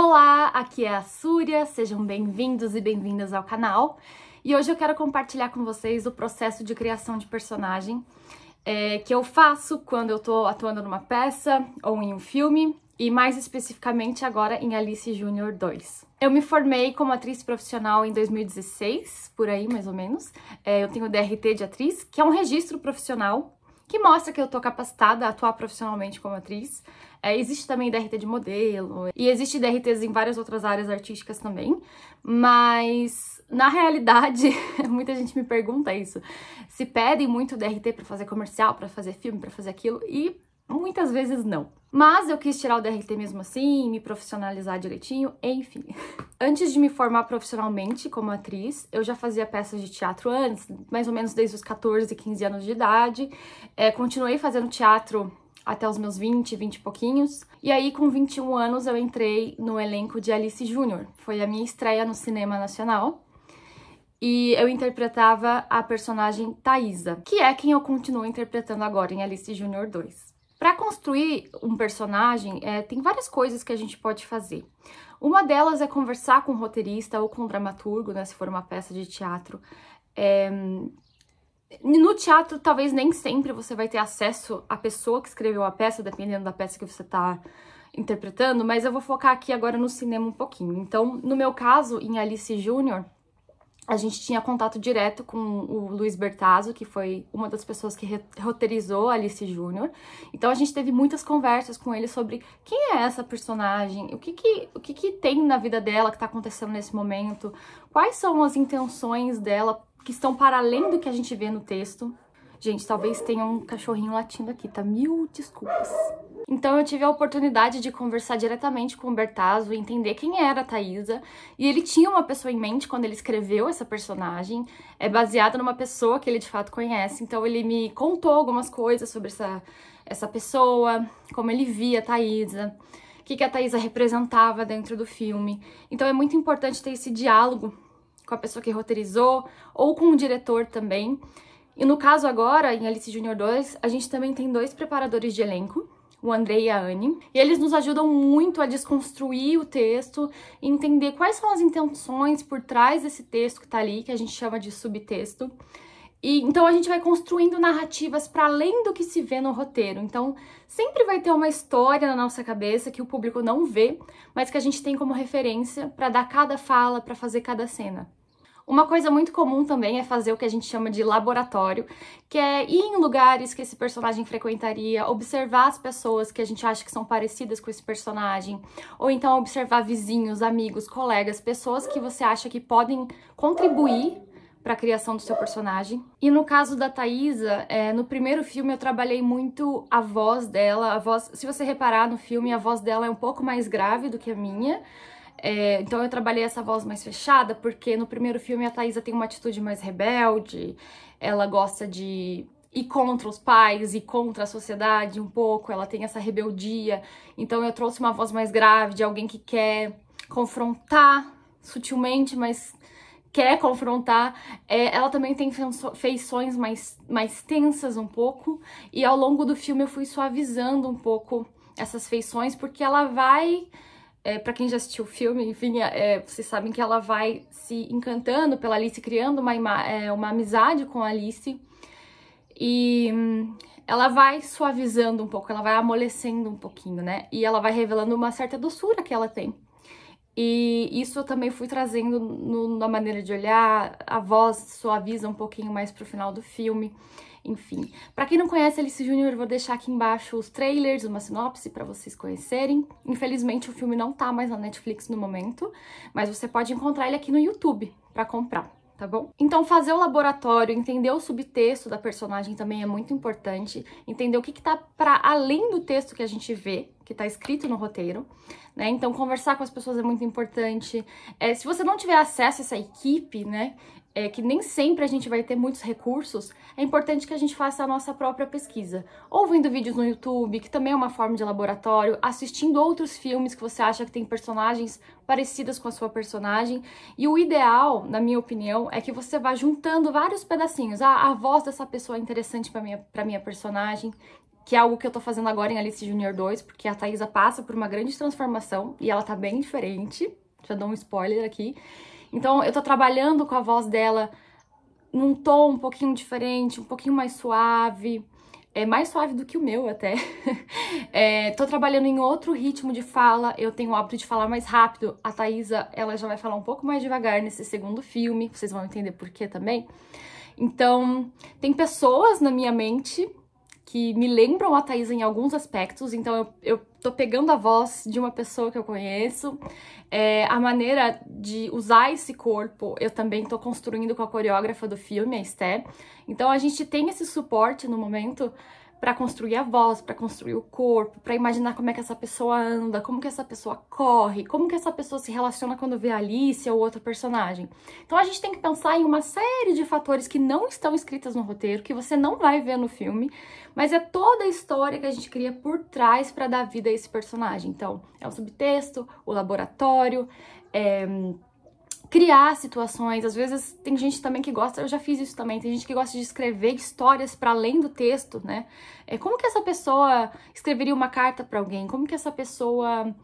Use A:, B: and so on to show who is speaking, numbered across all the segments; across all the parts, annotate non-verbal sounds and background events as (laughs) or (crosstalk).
A: Olá, aqui é a Súria, sejam bem-vindos e bem-vindas ao canal. E hoje eu quero compartilhar com vocês o processo de criação de personagem é, que eu faço quando eu tô atuando numa peça ou em um filme, e mais especificamente agora em Alice Júnior 2. Eu me formei como atriz profissional em 2016, por aí mais ou menos. É, eu tenho o DRT de atriz, que é um registro profissional que mostra que eu tô capacitada a atuar profissionalmente como atriz. É, existe também DRT de modelo, e existe DRTs em várias outras áreas artísticas também, mas na realidade, (laughs) muita gente me pergunta isso. Se pedem muito DRT para fazer comercial, para fazer filme, para fazer aquilo, e muitas vezes não. Mas eu quis tirar o DRT mesmo assim, me profissionalizar direitinho, enfim. (laughs) Antes de me formar profissionalmente como atriz, eu já fazia peças de teatro antes, mais ou menos desde os 14, 15 anos de idade. É, continuei fazendo teatro até os meus 20, 20 e pouquinhos. E aí, com 21 anos, eu entrei no elenco de Alice Júnior. Foi a minha estreia no cinema nacional. E eu interpretava a personagem Thaisa, que é quem eu continuo interpretando agora em Alice Júnior 2. Para construir um personagem, é, tem várias coisas que a gente pode fazer. Uma delas é conversar com o roteirista ou com o dramaturgo, né, se for uma peça de teatro, é, no teatro, talvez nem sempre você vai ter acesso à pessoa que escreveu a peça, dependendo da peça que você está interpretando, mas eu vou focar aqui agora no cinema um pouquinho. Então, no meu caso, em Alice Júnior, a gente tinha contato direto com o Luiz Bertazzo, que foi uma das pessoas que roteirizou Alice Júnior. Então a gente teve muitas conversas com ele sobre quem é essa personagem, o que que, o que, que tem na vida dela que está acontecendo nesse momento, quais são as intenções dela que estão para além do que a gente vê no texto. Gente, talvez tenha um cachorrinho latindo aqui, tá? Mil desculpas. Então eu tive a oportunidade de conversar diretamente com o Bertazzo, entender quem era a Thaisa, e ele tinha uma pessoa em mente quando ele escreveu essa personagem, é baseada numa pessoa que ele de fato conhece, então ele me contou algumas coisas sobre essa, essa pessoa, como ele via a Thaisa, o que, que a Thaisa representava dentro do filme. Então é muito importante ter esse diálogo com a pessoa que roteirizou ou com o diretor também. E no caso agora, em Alice Junior 2, a gente também tem dois preparadores de elenco, o André e a Anne, e eles nos ajudam muito a desconstruir o texto, entender quais são as intenções por trás desse texto que tá ali, que a gente chama de subtexto. E então a gente vai construindo narrativas para além do que se vê no roteiro. Então, sempre vai ter uma história na nossa cabeça que o público não vê, mas que a gente tem como referência para dar cada fala, para fazer cada cena. Uma coisa muito comum também é fazer o que a gente chama de laboratório, que é ir em lugares que esse personagem frequentaria, observar as pessoas que a gente acha que são parecidas com esse personagem, ou então observar vizinhos, amigos, colegas, pessoas que você acha que podem contribuir para a criação do seu personagem. E no caso da Thaisa, é, no primeiro filme eu trabalhei muito a voz dela. A voz, se você reparar no filme, a voz dela é um pouco mais grave do que a minha. É, então eu trabalhei essa voz mais fechada, porque no primeiro filme a Thaisa tem uma atitude mais rebelde, ela gosta de ir contra os pais e contra a sociedade um pouco, ela tem essa rebeldia. Então eu trouxe uma voz mais grave de alguém que quer confrontar sutilmente, mas quer confrontar. É, ela também tem feições mais, mais tensas um pouco, e ao longo do filme eu fui suavizando um pouco essas feições, porque ela vai é, para quem já assistiu o filme, enfim, é, é, vocês sabem que ela vai se encantando pela Alice, criando uma, é, uma amizade com a Alice. E hum, ela vai suavizando um pouco, ela vai amolecendo um pouquinho, né? E ela vai revelando uma certa doçura que ela tem. E isso eu também fui trazendo no, na maneira de olhar, a voz suaviza um pouquinho mais pro final do filme enfim. Para quem não conhece Alice Júnior, vou deixar aqui embaixo os trailers, uma sinopse para vocês conhecerem. Infelizmente o filme não tá mais na Netflix no momento, mas você pode encontrar ele aqui no YouTube para comprar. Tá bom? Então, fazer o laboratório, entender o subtexto da personagem também é muito importante, entender o que, que tá para além do texto que a gente vê, que está escrito no roteiro, né? Então, conversar com as pessoas é muito importante. É, se você não tiver acesso a essa equipe, né? é, que nem sempre a gente vai ter muitos recursos, é importante que a gente faça a nossa própria pesquisa. Ouvindo vídeos no YouTube, que também é uma forma de laboratório, assistindo outros filmes que você acha que tem personagens parecidas com a sua personagem. E o ideal, na minha opinião, é que você vá juntando vários pedacinhos. Ah, a voz dessa pessoa é interessante para minha, minha personagem, que é algo que eu tô fazendo agora em Alice Junior 2, porque a Thaisa passa por uma grande transformação e ela tá bem diferente. Já dou um spoiler aqui. Então eu tô trabalhando com a voz dela num tom um pouquinho diferente, um pouquinho mais suave. É mais suave do que o meu até. (laughs) é, tô trabalhando em outro ritmo de fala, eu tenho o hábito de falar mais rápido. A Thaisa, ela já vai falar um pouco mais devagar nesse segundo filme, vocês vão entender por quê também. Então, tem pessoas na minha mente que me lembram a Thaisa em alguns aspectos, então eu, eu tô pegando a voz de uma pessoa que eu conheço. É, a maneira de usar esse corpo eu também tô construindo com a coreógrafa do filme, a Esté. Então a gente tem esse suporte no momento para construir a voz, para construir o corpo, para imaginar como é que essa pessoa anda, como que essa pessoa corre, como que essa pessoa se relaciona quando vê a Alice ou outro personagem. Então a gente tem que pensar em uma série de fatores que não estão escritas no roteiro, que você não vai ver no filme, mas é toda a história que a gente cria por trás para dar vida a esse personagem. Então, é o subtexto, o laboratório, é criar situações. Às vezes tem gente também que gosta, eu já fiz isso também, tem gente que gosta de escrever histórias para além do texto, né? É, como que essa pessoa escreveria uma carta para alguém? Como que essa pessoa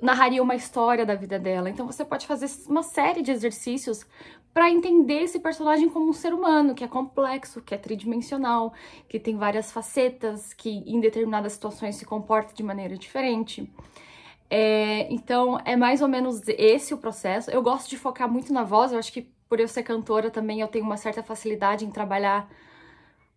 A: narraria uma história da vida dela? Então você pode fazer uma série de exercícios para entender esse personagem como um ser humano, que é complexo, que é tridimensional, que tem várias facetas, que em determinadas situações se comporta de maneira diferente. É, então, é mais ou menos esse o processo. Eu gosto de focar muito na voz, eu acho que por eu ser cantora também eu tenho uma certa facilidade em trabalhar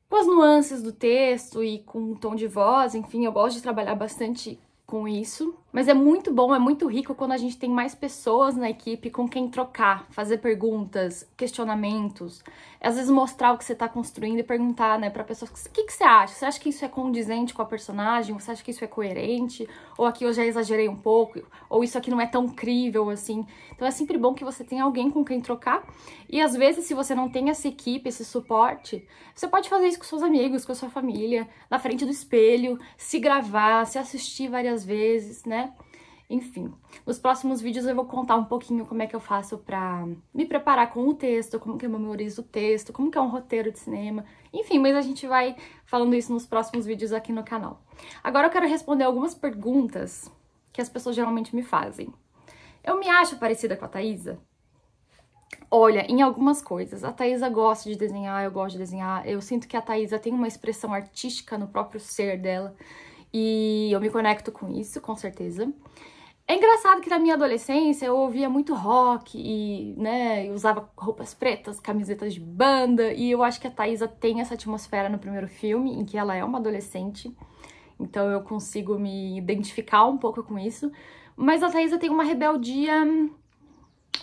A: com as nuances do texto e com o tom de voz, enfim, eu gosto de trabalhar bastante com isso. Mas é muito bom, é muito rico quando a gente tem mais pessoas na equipe com quem trocar, fazer perguntas, questionamentos, às vezes mostrar o que você está construindo e perguntar, né, para pessoas, o que, que você acha? Você acha que isso é condizente com a personagem? Você acha que isso é coerente? Ou aqui eu já exagerei um pouco? Ou isso aqui não é tão crível assim? Então é sempre bom que você tenha alguém com quem trocar. E às vezes, se você não tem essa equipe, esse suporte, você pode fazer isso com seus amigos, com a sua família, na frente do espelho, se gravar, se assistir várias várias vezes, né? Enfim, nos próximos vídeos eu vou contar um pouquinho como é que eu faço pra me preparar com o texto, como que eu memorizo o texto, como que é um roteiro de cinema, enfim, mas a gente vai falando isso nos próximos vídeos aqui no canal. Agora eu quero responder algumas perguntas que as pessoas geralmente me fazem. Eu me acho parecida com a Thaisa? Olha, em algumas coisas. A Thaisa gosta de desenhar, eu gosto de desenhar. Eu sinto que a Thaisa tem uma expressão artística no próprio ser dela. E eu me conecto com isso, com certeza. É engraçado que na minha adolescência eu ouvia muito rock e, né, eu usava roupas pretas, camisetas de banda, e eu acho que a Thaisa tem essa atmosfera no primeiro filme, em que ela é uma adolescente, então eu consigo me identificar um pouco com isso. Mas a Thaisa tem uma rebeldia hum,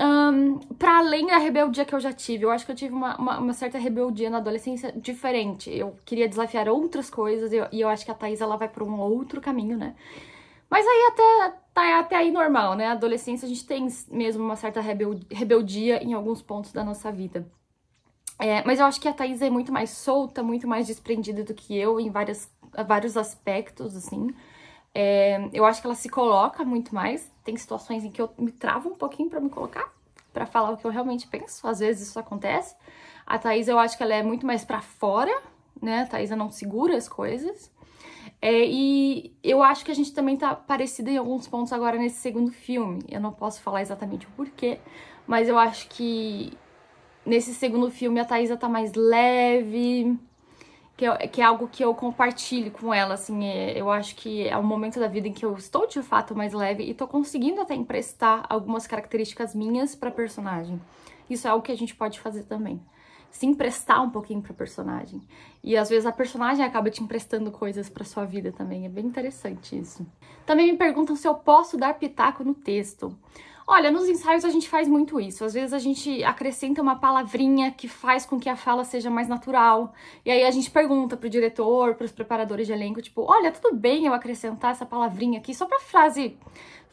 A: um, para além da rebeldia que eu já tive, eu acho que eu tive uma, uma, uma certa rebeldia na adolescência diferente. Eu queria desafiar outras coisas e eu, e eu acho que a Thaís ela vai por um outro caminho, né? Mas aí até, tá, até aí normal, né? adolescência a gente tem mesmo uma certa rebeldia em alguns pontos da nossa vida. É, mas eu acho que a Thaís é muito mais solta, muito mais desprendida do que eu em várias, vários aspectos, assim. É, eu acho que ela se coloca muito mais. Tem situações em que eu me travo um pouquinho para me colocar, para falar o que eu realmente penso. Às vezes isso acontece. A Thaís, eu acho que ela é muito mais para fora, né? A Thaís não segura as coisas. É, e eu acho que a gente também tá parecida em alguns pontos agora nesse segundo filme. Eu não posso falar exatamente o porquê, mas eu acho que nesse segundo filme a Thaisa tá mais leve, que, eu, que é algo que eu compartilho com ela, assim, é, eu acho que é um momento da vida em que eu estou de fato mais leve e tô conseguindo até emprestar algumas características minhas pra personagem. Isso é algo que a gente pode fazer também se emprestar um pouquinho para personagem. E às vezes a personagem acaba te emprestando coisas para sua vida também. É bem interessante isso. Também me perguntam se eu posso dar pitaco no texto. Olha, nos ensaios a gente faz muito isso. Às vezes a gente acrescenta uma palavrinha que faz com que a fala seja mais natural. E aí a gente pergunta pro diretor, pros preparadores de elenco, tipo, olha, tudo bem eu acrescentar essa palavrinha aqui só pra frase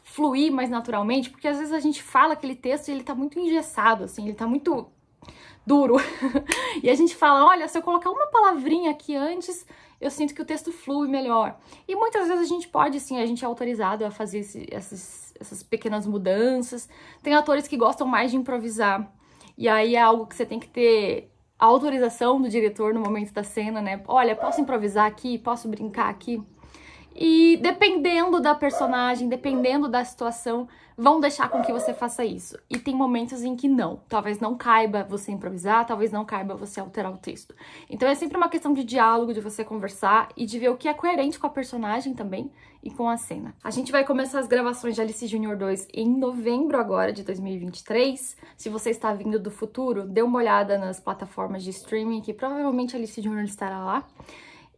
A: fluir mais naturalmente, porque às vezes a gente fala aquele texto e ele tá muito engessado, assim, ele tá muito duro. (laughs) e a gente fala, olha, se eu colocar uma palavrinha aqui antes, eu sinto que o texto flui melhor. E muitas vezes a gente pode, sim, a gente é autorizado a fazer esse, essas pequenas mudanças. Tem atores que gostam mais de improvisar. E aí é algo que você tem que ter autorização do diretor no momento da cena, né? Olha, posso improvisar aqui? Posso brincar aqui? E dependendo da personagem, dependendo da situação, vão deixar com que você faça isso. E tem momentos em que não. Talvez não caiba você improvisar, talvez não caiba você alterar o texto. Então é sempre uma questão de diálogo, de você conversar e de ver o que é coerente com a personagem também e com a cena. A gente vai começar as gravações de Alice Junior 2 em novembro agora de 2023. Se você está vindo do futuro, dê uma olhada nas plataformas de streaming que provavelmente Alice Junior estará lá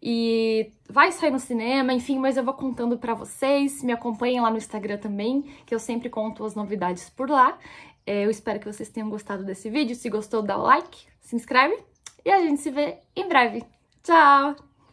A: e vai sair no cinema, enfim, mas eu vou contando para vocês. Me acompanhem lá no Instagram também, que eu sempre conto as novidades por lá. É, eu espero que vocês tenham gostado desse vídeo. Se gostou, dá o like, se inscreve e a gente se vê em breve. Tchau!